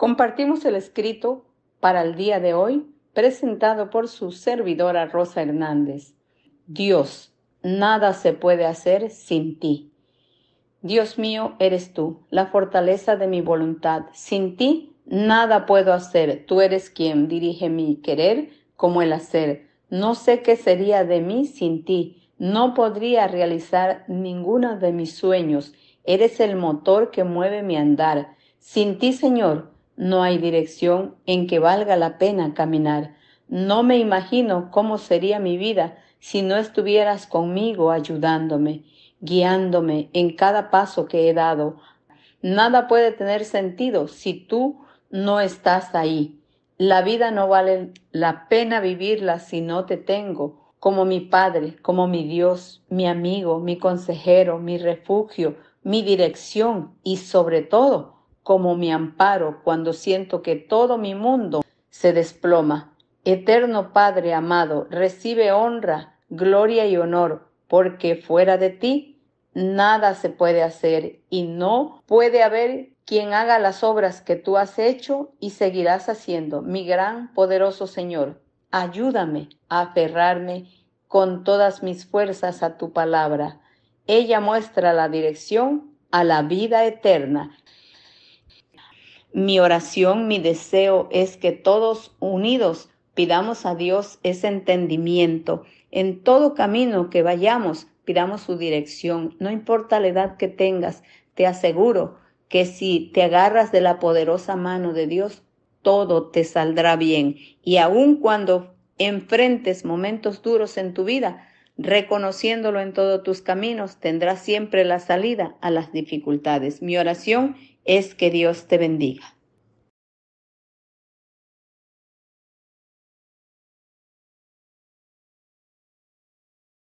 Compartimos el escrito para el día de hoy presentado por su servidora Rosa Hernández. Dios, nada se puede hacer sin ti. Dios mío, eres tú, la fortaleza de mi voluntad. Sin ti, nada puedo hacer. Tú eres quien dirige mi querer como el hacer. No sé qué sería de mí sin ti. No podría realizar ninguno de mis sueños. Eres el motor que mueve mi andar. Sin ti, Señor, no hay dirección en que valga la pena caminar. No me imagino cómo sería mi vida si no estuvieras conmigo ayudándome, guiándome en cada paso que he dado. Nada puede tener sentido si tú no estás ahí. La vida no vale la pena vivirla si no te tengo como mi Padre, como mi Dios, mi amigo, mi consejero, mi refugio, mi dirección y sobre todo como mi amparo cuando siento que todo mi mundo se desploma. Eterno Padre amado, recibe honra, gloria y honor, porque fuera de ti nada se puede hacer y no puede haber quien haga las obras que tú has hecho y seguirás haciendo, mi gran poderoso Señor. Ayúdame a aferrarme con todas mis fuerzas a tu palabra. Ella muestra la dirección a la vida eterna. Mi oración, mi deseo es que todos unidos pidamos a Dios ese entendimiento. En todo camino que vayamos, pidamos su dirección. No importa la edad que tengas, te aseguro que si te agarras de la poderosa mano de Dios, todo te saldrá bien. Y aun cuando enfrentes momentos duros en tu vida, reconociéndolo en todos tus caminos, tendrás siempre la salida a las dificultades. Mi oración es que Dios te bendiga.